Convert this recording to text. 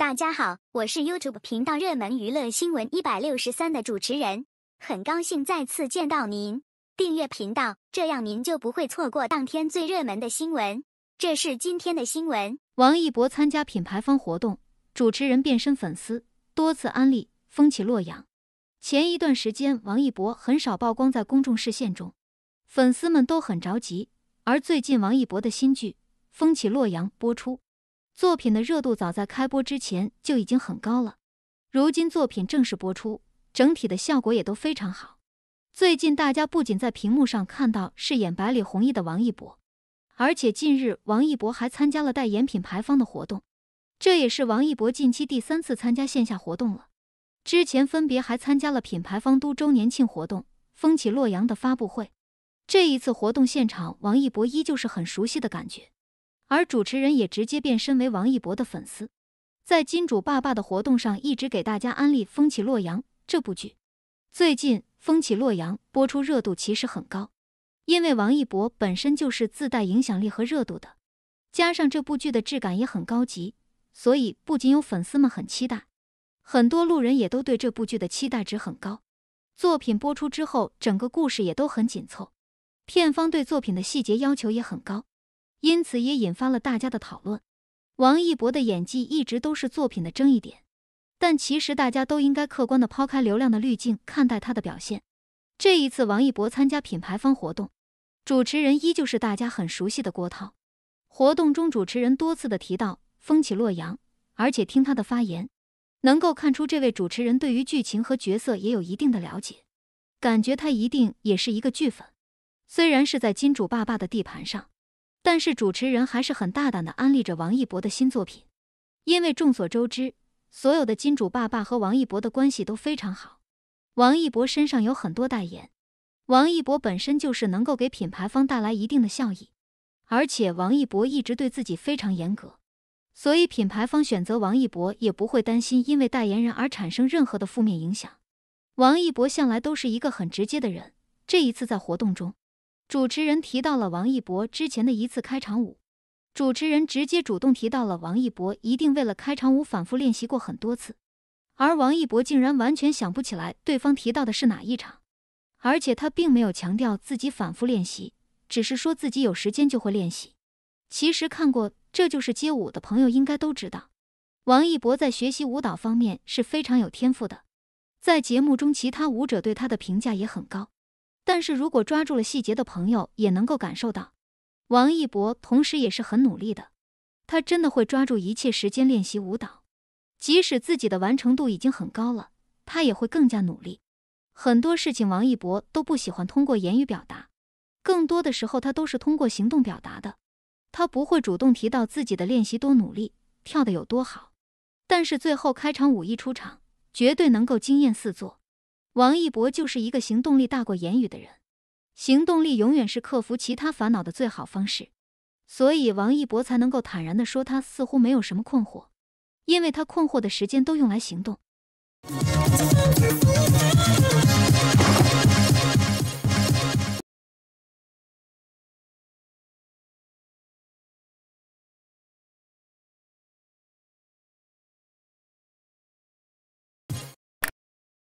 大家好，我是 YouTube 频道热门娱乐新闻一百六十三的主持人，很高兴再次见到您。订阅频道，这样您就不会错过当天最热门的新闻。这是今天的新闻：王一博参加品牌方活动，主持人变身粉丝，多次安利《风起洛阳》。前一段时间，王一博很少曝光在公众视线中，粉丝们都很着急。而最近，王一博的新剧《风起洛阳》播出。作品的热度早在开播之前就已经很高了，如今作品正式播出，整体的效果也都非常好。最近大家不仅在屏幕上看到饰演百里弘毅的王一博，而且近日王一博还参加了代言品牌方的活动，这也是王一博近期第三次参加线下活动了。之前分别还参加了品牌方都周年庆活动、风起洛阳的发布会。这一次活动现场，王一博依旧是很熟悉的感觉。而主持人也直接变身为王一博的粉丝，在金主爸爸的活动上一直给大家安利《风起洛阳》这部剧。最近《风起洛阳》播出热度其实很高，因为王一博本身就是自带影响力和热度的，加上这部剧的质感也很高级，所以不仅有粉丝们很期待，很多路人也都对这部剧的期待值很高。作品播出之后，整个故事也都很紧凑，片方对作品的细节要求也很高。因此也引发了大家的讨论。王一博的演技一直都是作品的争议点，但其实大家都应该客观的抛开流量的滤镜看待他的表现。这一次王一博参加品牌方活动，主持人依旧是大家很熟悉的郭涛。活动中主持人多次的提到《风起洛阳》，而且听他的发言，能够看出这位主持人对于剧情和角色也有一定的了解，感觉他一定也是一个剧粉。虽然是在金主爸爸的地盘上。但是主持人还是很大胆的安利着王一博的新作品，因为众所周知，所有的金主爸爸和王一博的关系都非常好。王一博身上有很多代言，王一博本身就是能够给品牌方带来一定的效益，而且王一博一直对自己非常严格，所以品牌方选择王一博也不会担心因为代言人而产生任何的负面影响。王一博向来都是一个很直接的人，这一次在活动中。主持人提到了王一博之前的一次开场舞，主持人直接主动提到了王一博一定为了开场舞反复练习过很多次，而王一博竟然完全想不起来对方提到的是哪一场，而且他并没有强调自己反复练习，只是说自己有时间就会练习。其实看过《这就是街舞》的朋友应该都知道，王一博在学习舞蹈方面是非常有天赋的，在节目中其他舞者对他的评价也很高。但是如果抓住了细节的朋友也能够感受到，王一博同时也是很努力的，他真的会抓住一切时间练习舞蹈，即使自己的完成度已经很高了，他也会更加努力。很多事情王一博都不喜欢通过言语表达，更多的时候他都是通过行动表达的，他不会主动提到自己的练习多努力，跳得有多好，但是最后开场舞一出场，绝对能够惊艳四座。王一博就是一个行动力大过言语的人，行动力永远是克服其他烦恼的最好方式，所以王一博才能够坦然的说他似乎没有什么困惑，因为他困惑的时间都用来行动。